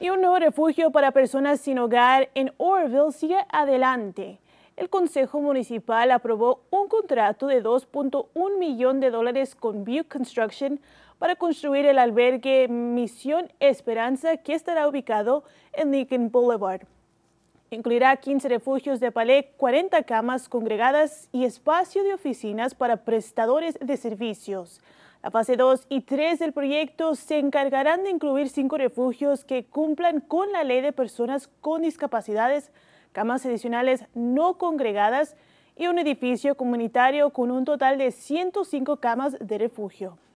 y un nuevo refugio para personas sin hogar en Orville sigue adelante. El Consejo Municipal aprobó un contrato de 2.1 millones de dólares con View Construction para construir el albergue Misión Esperanza que estará ubicado en Lincoln Boulevard. Incluirá 15 refugios de palé, 40 camas congregadas y espacio de oficinas para prestadores de servicios. La fase 2 y 3 del proyecto se encargarán de incluir cinco refugios que cumplan con la ley de personas con discapacidades, camas adicionales no congregadas y un edificio comunitario con un total de 105 camas de refugio.